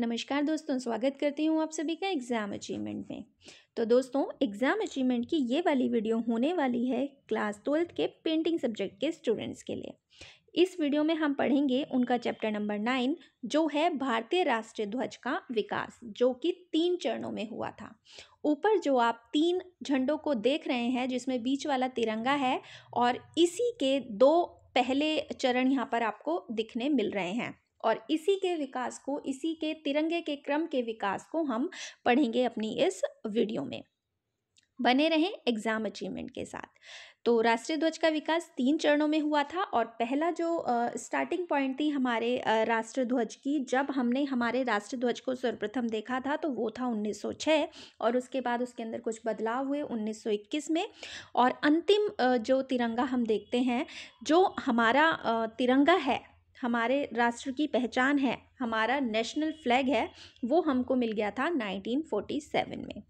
नमस्कार दोस्तों स्वागत करती हूँ आप सभी का एग्ज़ाम अचीवमेंट में तो दोस्तों एग्ज़ाम अचीवमेंट की ये वाली वीडियो होने वाली है क्लास ट्वेल्थ के पेंटिंग सब्जेक्ट के स्टूडेंट्स के लिए इस वीडियो में हम पढ़ेंगे उनका चैप्टर नंबर नाइन जो है भारतीय राष्ट्रीय ध्वज का विकास जो कि तीन चरणों में हुआ था ऊपर जो आप तीन झंडों को देख रहे हैं जिसमें बीच वाला तिरंगा है और इसी के दो पहले चरण यहाँ पर आपको दिखने मिल रहे हैं और इसी के विकास को इसी के तिरंगे के क्रम के विकास को हम पढ़ेंगे अपनी इस वीडियो में बने रहें एग्ज़ाम अचीवमेंट के साथ तो राष्ट्रीय ध्वज का विकास तीन चरणों में हुआ था और पहला जो स्टार्टिंग पॉइंट थी हमारे राष्ट्र ध्वज की जब हमने हमारे राष्ट्र ध्वज को सर्वप्रथम देखा था तो वो था 1906 और उसके बाद उसके अंदर कुछ बदलाव हुए 1921 में और अंतिम जो तिरंगा हम देखते हैं जो हमारा तिरंगा है हमारे राष्ट्र की पहचान है हमारा नेशनल फ्लैग है वो हमको मिल गया था 1947 में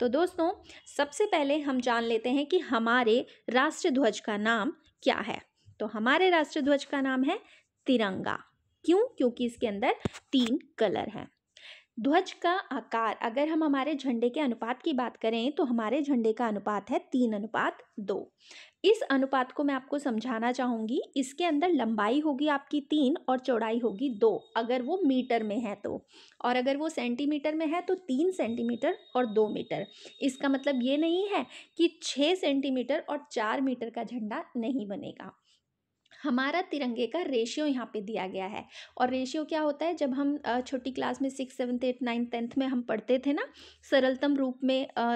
तो दोस्तों सबसे पहले हम जान लेते हैं कि हमारे राष्ट्र ध्वज का नाम क्या है तो हमारे राष्ट्र ध्वज का नाम है तिरंगा क्यों क्योंकि इसके अंदर तीन कलर हैं ध्वज का आकार अगर हम हमारे झंडे के अनुपात की बात करें तो हमारे झंडे का अनुपात है तीन अनुपात दो इस अनुपात को मैं आपको समझाना चाहूँगी इसके अंदर लंबाई होगी आपकी तीन और चौड़ाई होगी दो अगर वो मीटर में है तो और अगर वो सेंटीमीटर में है तो तीन सेंटीमीटर और दो मीटर इसका मतलब ये नहीं है कि छः सेंटीमीटर और चार मीटर का झंडा नहीं बनेगा हमारा तिरंगे का रेशियो यहाँ पे दिया गया है और रेशियो क्या होता है जब हम छोटी क्लास में six seventh eight ninth tenth में हम पढ़ते थे ना सरलतम रूप में आ,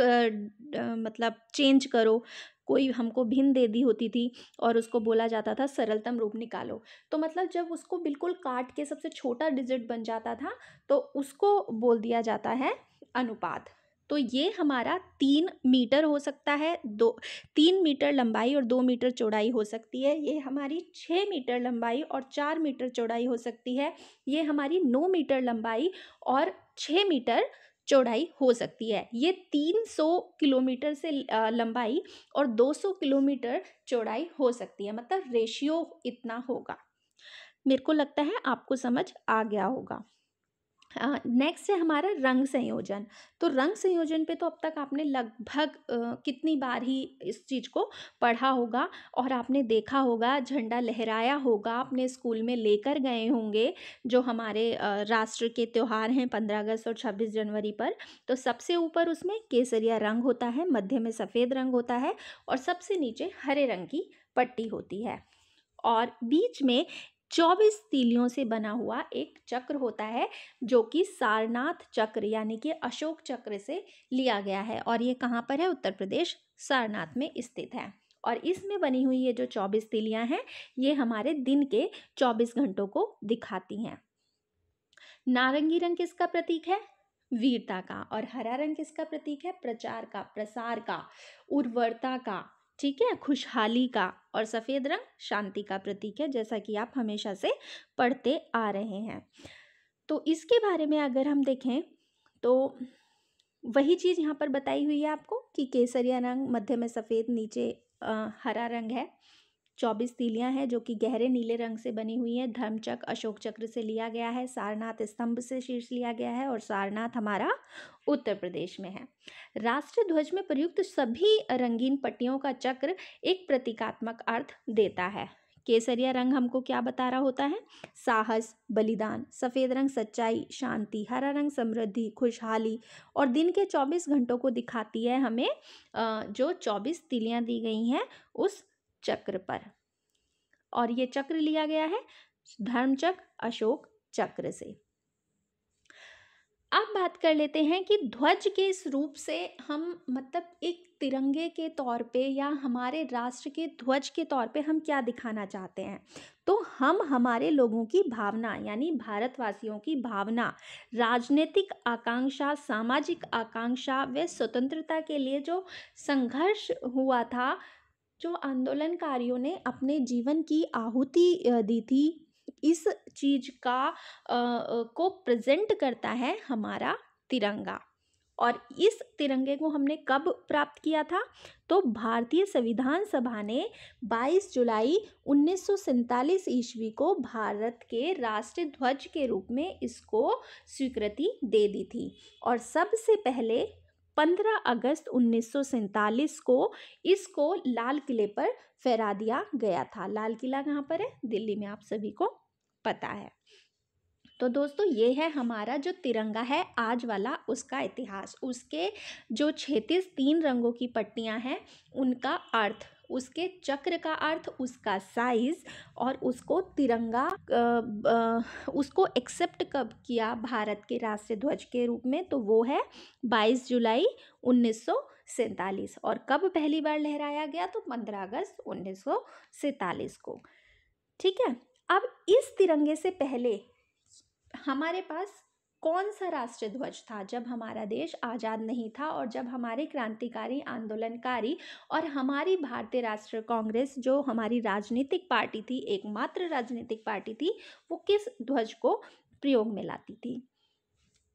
मतलब चेंज करो कोई हमको भिन्न दे दी होती थी और उसको बोला जाता था सरलतम रूप निकालो तो मतलब जब उसको बिल्कुल काट के सबसे छोटा डिजिट बन जाता था तो उसको बोल दिया जाता है अनुपात तो ये हमारा तीन मीटर हो सकता है दो तीन मीटर लंबाई और दो मीटर चौड़ाई हो सकती है ये हमारी छः मीटर लंबाई और चार मीटर चौड़ाई हो सकती है ये हमारी नौ मीटर लंबाई और छः मीटर चौड़ाई हो सकती है ये 300 किलोमीटर से लंबाई और 200 किलोमीटर चौड़ाई हो सकती है मतलब रेशियो इतना होगा मेरे को लगता है आपको समझ आ गया होगा नेक्स्ट है हमारा रंग संयोजन तो रंग संयोजन पे तो अब तक आपने लगभग कितनी बार ही इस चीज़ को पढ़ा होगा और आपने देखा होगा झंडा लहराया होगा आपने स्कूल में लेकर गए होंगे जो हमारे राष्ट्र के त्यौहार हैं पंद्रह अगस्त और छब्बीस जनवरी पर तो सबसे ऊपर उसमें केसरिया रंग होता है मध्य में सफ़ेद रंग होता है और सबसे नीचे हरे रंग की पट्टी होती है और बीच में चौबीस तीलियों से बना हुआ एक चक्र होता है जो कि सारनाथ चक्र यानी कि अशोक चक्र से लिया गया है और ये कहाँ पर है उत्तर प्रदेश सारनाथ में स्थित है और इसमें बनी हुई ये जो चौबीस तीलियाँ हैं ये हमारे दिन के चौबीस घंटों को दिखाती हैं नारंगी रंग किसका प्रतीक है वीरता का और हरा रंग किसका प्रतीक है प्रचार का प्रसार का उर्वरता का ठीक है खुशहाली का और सफ़ेद रंग शांति का प्रतीक है जैसा कि आप हमेशा से पढ़ते आ रहे हैं तो इसके बारे में अगर हम देखें तो वही चीज़ यहाँ पर बताई हुई है आपको कि केसरिया रंग मध्य में सफ़ेद नीचे आ, हरा रंग है चौबीस तीलियां हैं जो कि गहरे नीले रंग से बनी हुई हैं धर्मचक अशोक चक्र से लिया गया है सारनाथ स्तंभ से शीर्ष लिया गया है और सारनाथ हमारा उत्तर प्रदेश में है राष्ट्र ध्वज में प्रयुक्त सभी रंगीन पट्टियों का चक्र एक प्रतीकात्मक अर्थ देता है केसरिया रंग हमको क्या बता रहा होता है साहस बलिदान सफ़ेद रंग सच्चाई शांति हरा रंग समृद्धि खुशहाली और दिन के 24 घंटों को दिखाती है हमें जो 24 तिलियां दी गई हैं उस चक्र पर और ये चक्र लिया गया है धर्मचक्र अशोक चक्र से अब बात कर लेते हैं कि ध्वज के इस रूप से हम मतलब एक तिरंगे के तौर पे या हमारे राष्ट्र के ध्वज के तौर पे हम क्या दिखाना चाहते हैं तो हम हमारे लोगों की भावना यानी भारतवासियों की भावना राजनीतिक आकांक्षा सामाजिक आकांक्षा व स्वतंत्रता के लिए जो संघर्ष हुआ था जो आंदोलनकारियों ने अपने जीवन की आहुति दी थी इस चीज़ का आ, को प्रेजेंट करता है हमारा तिरंगा और इस तिरंगे को हमने कब प्राप्त किया था तो भारतीय संविधान सभा ने 22 जुलाई उन्नीस ईस्वी को भारत के राष्ट्रीय ध्वज के रूप में इसको स्वीकृति दे दी थी और सबसे पहले 15 अगस्त उन्नीस को इसको लाल किले पर फहरा दिया गया था लाल किला कहाँ पर है दिल्ली में आप सभी को पता है तो दोस्तों ये है हमारा जो तिरंगा है आज वाला उसका इतिहास उसके जो छत्तीस तीन रंगों की पट्टियां हैं उनका अर्थ उसके चक्र का अर्थ उसका साइज और उसको तिरंगा उसको एक्सेप्ट कब किया भारत के राष्ट्र ध्वज के रूप में तो वो है 22 जुलाई उन्नीस और कब पहली बार लहराया गया तो 15 अगस्त उन्नीस को ठीक है अब इस तिरंगे से पहले हमारे पास कौन सा राष्ट्रीय ध्वज था जब हमारा देश आज़ाद नहीं था और जब हमारे क्रांतिकारी आंदोलनकारी और हमारी भारतीय राष्ट्रीय कांग्रेस जो हमारी राजनीतिक पार्टी थी एकमात्र राजनीतिक पार्टी थी वो किस ध्वज को प्रयोग में लाती थी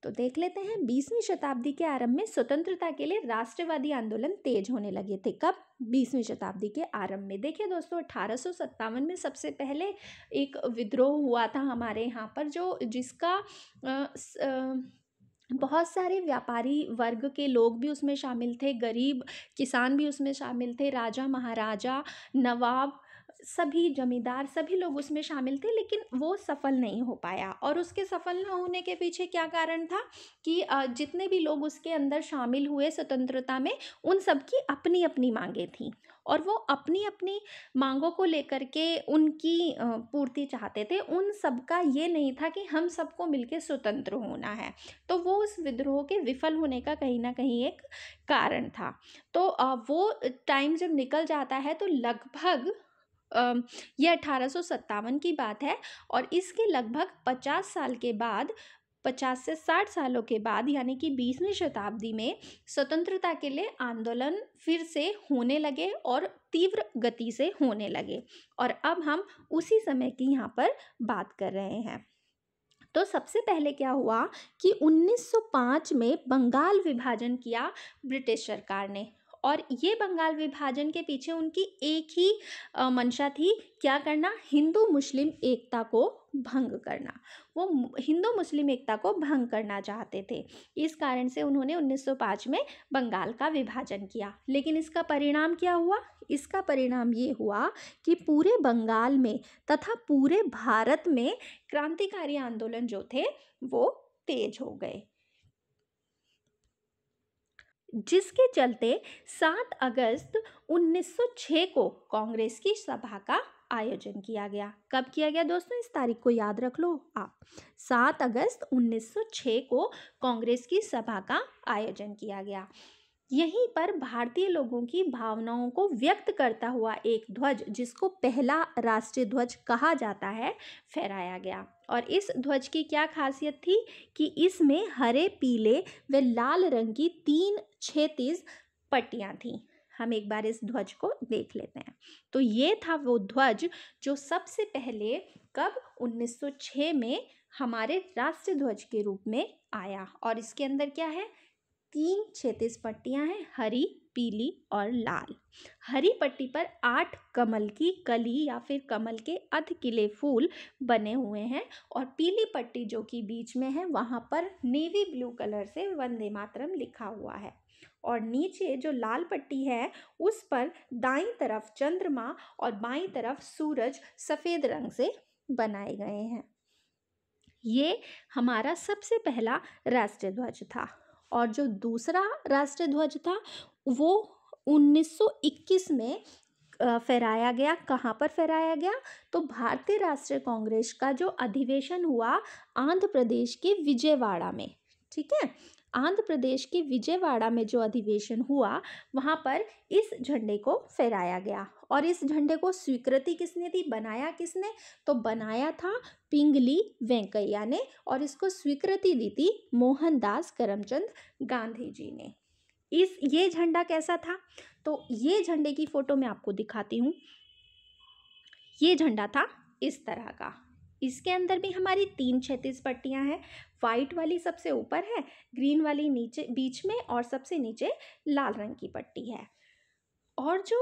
तो देख लेते हैं बीसवीं शताब्दी के आरंभ में स्वतंत्रता के लिए राष्ट्रवादी आंदोलन तेज होने लगे थे कब बीसवीं शताब्दी के आरंभ में देखिए दोस्तों अठारह में सबसे पहले एक विद्रोह हुआ था हमारे यहाँ पर जो जिसका आ, स, आ, बहुत सारे व्यापारी वर्ग के लोग भी उसमें शामिल थे गरीब किसान भी उसमें शामिल थे राजा महाराजा नवाब सभी जमींदार सभी लोग उसमें शामिल थे लेकिन वो सफल नहीं हो पाया और उसके सफल ना होने के पीछे क्या कारण था कि जितने भी लोग उसके अंदर शामिल हुए स्वतंत्रता में उन सबकी अपनी अपनी मांगें थीं और वो अपनी अपनी मांगों को लेकर के उनकी पूर्ति चाहते थे उन सबका ये नहीं था कि हम सबको मिलकर स्वतंत्र होना है तो वो उस विद्रोह के विफल होने का कहीं ना कहीं एक कारण था तो वो टाइम जब निकल जाता है तो लगभग यह अठारह की बात है और इसके लगभग पचास साल के बाद पचास से साठ सालों के बाद यानी कि बीसवीं शताब्दी में स्वतंत्रता के लिए आंदोलन फिर से होने लगे और तीव्र गति से होने लगे और अब हम उसी समय की यहाँ पर बात कर रहे हैं तो सबसे पहले क्या हुआ कि 1905 में बंगाल विभाजन किया ब्रिटिश सरकार ने और ये बंगाल विभाजन के पीछे उनकी एक ही मंशा थी क्या करना हिंदू मुस्लिम एकता को भंग करना वो हिंदू मुस्लिम एकता को भंग करना चाहते थे इस कारण से उन्होंने 1905 में बंगाल का विभाजन किया लेकिन इसका परिणाम क्या हुआ इसका परिणाम ये हुआ कि पूरे बंगाल में तथा पूरे भारत में क्रांतिकारी आंदोलन जो थे वो तेज हो गए जिसके चलते 7 अगस्त 1906 को कांग्रेस की सभा का आयोजन किया गया कब किया गया दोस्तों इस तारीख को याद रख लो आप 7 अगस्त 1906 को कांग्रेस की सभा का आयोजन किया गया यहीं पर भारतीय लोगों की भावनाओं को व्यक्त करता हुआ एक ध्वज जिसको पहला राष्ट्रीय ध्वज कहा जाता है फहराया गया और इस ध्वज की क्या खासियत थी कि इसमें हरे पीले व लाल रंग की तीन छेतीस पट्टियाँ थीं हम एक बार इस ध्वज को देख लेते हैं तो ये था वो ध्वज जो सबसे पहले कब 1906 में हमारे राष्ट्रीय ध्वज के रूप में आया और इसके अंदर क्या है तीन छेतीस पट्टियां हैं हरी पीली और लाल हरी पट्टी पर आठ कमल की कली या फिर कमल के अध किले फूल बने हुए हैं और पीली पट्टी जो कि बीच में है वहाँ पर नेवी ब्लू कलर से वंदे मातरम लिखा हुआ है और नीचे जो लाल पट्टी है उस पर दाई तरफ चंद्रमा और बाई तरफ सूरज सफ़ेद रंग से बनाए गए हैं ये हमारा सबसे पहला राष्ट्रीय ध्वज था और जो दूसरा राष्ट्रीय ध्वज था वो 1921 में फहराया गया कहाँ पर फहराया गया तो भारतीय राष्ट्रीय कांग्रेस का जो अधिवेशन हुआ आंध्र प्रदेश के विजयवाड़ा में ठीक है आंध्र प्रदेश के विजयवाड़ा में जो अधिवेशन हुआ वहाँ पर इस झंडे को फहराया गया और इस झंडे को स्वीकृति किसने दी बनाया किसने तो बनाया था पिंगली वेंकैया ने और इसको स्वीकृति दी थी मोहनदास करमचंद गांधी जी ने इस ये झंडा कैसा था तो ये झंडे की फ़ोटो मैं आपको दिखाती हूँ ये झंडा था इस तरह का इसके अंदर भी हमारी तीन छत्तीस पट्टियाँ हैं वाइट वाली सबसे ऊपर है ग्रीन वाली नीचे बीच में और सबसे नीचे लाल रंग की पट्टी है और जो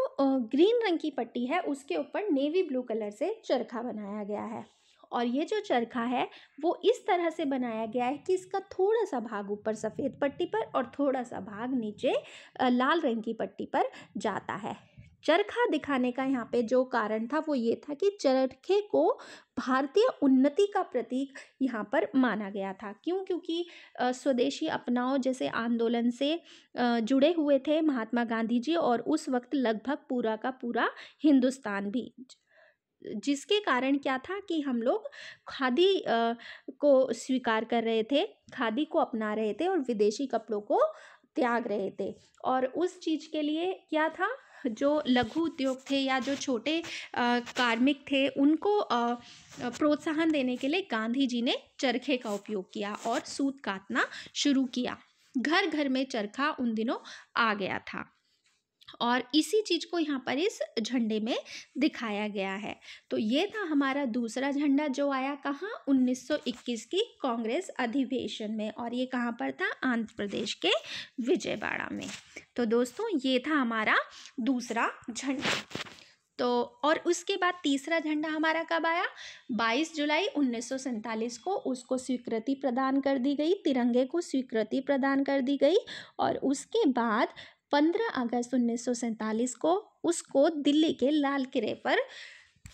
ग्रीन रंग की पट्टी है उसके ऊपर नेवी ब्लू कलर से चरखा बनाया गया है और ये जो चरखा है वो इस तरह से बनाया गया है कि इसका थोड़ा सा भाग ऊपर सफ़ेद पट्टी पर और थोड़ा सा भाग नीचे लाल रंग की पट्टी पर जाता है चरखा दिखाने का यहाँ पे जो कारण था वो ये था कि चरखे को भारतीय उन्नति का प्रतीक यहाँ पर माना गया था क्यों क्योंकि स्वदेशी अपनाओं जैसे आंदोलन से जुड़े हुए थे महात्मा गांधी जी और उस वक्त लगभग पूरा का पूरा हिंदुस्तान भी जिसके कारण क्या था कि हम लोग खादी को स्वीकार कर रहे थे खादी को अपना रहे थे और विदेशी कपड़ों को त्याग रहे थे और उस चीज़ के लिए क्या था जो लघु उद्योग थे या जो छोटे कार्मिक थे उनको प्रोत्साहन देने के लिए गांधी जी ने चरखे का उपयोग किया और सूत काटना शुरू किया घर घर में चरखा उन दिनों आ गया था और इसी चीज़ को यहाँ पर इस झंडे में दिखाया गया है तो ये था हमारा दूसरा झंडा जो आया कहाँ 1921 की कांग्रेस अधिवेशन में और ये कहाँ पर था आंध्र प्रदेश के विजयवाड़ा में तो दोस्तों ये था हमारा दूसरा झंडा तो और उसके बाद तीसरा झंडा हमारा कब आया 22 जुलाई उन्नीस को उसको स्वीकृति प्रदान कर दी गई तिरंगे को स्वीकृति प्रदान कर दी गई और उसके बाद 15 अगस्त उन्नीस को उसको दिल्ली के लाल किले पर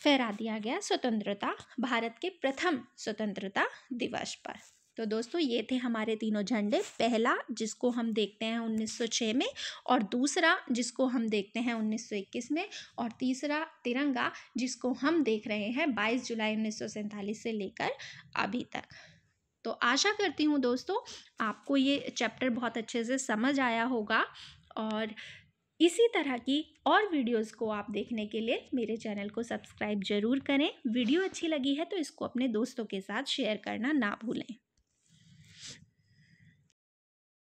फहरा दिया गया स्वतंत्रता भारत के प्रथम स्वतंत्रता दिवस पर तो दोस्तों ये थे हमारे तीनों झंडे पहला जिसको हम देखते हैं 1906 में और दूसरा जिसको हम देखते हैं 1921 में और तीसरा तिरंगा जिसको हम देख रहे हैं 22 जुलाई उन्नीस से लेकर अभी तक तो आशा करती हूँ दोस्तों आपको ये चैप्टर बहुत अच्छे से समझ आया होगा और इसी तरह की और वीडियोस को आप देखने के लिए मेरे चैनल को सब्सक्राइब जरूर करें वीडियो अच्छी लगी है तो इसको अपने दोस्तों के साथ शेयर करना ना भूलें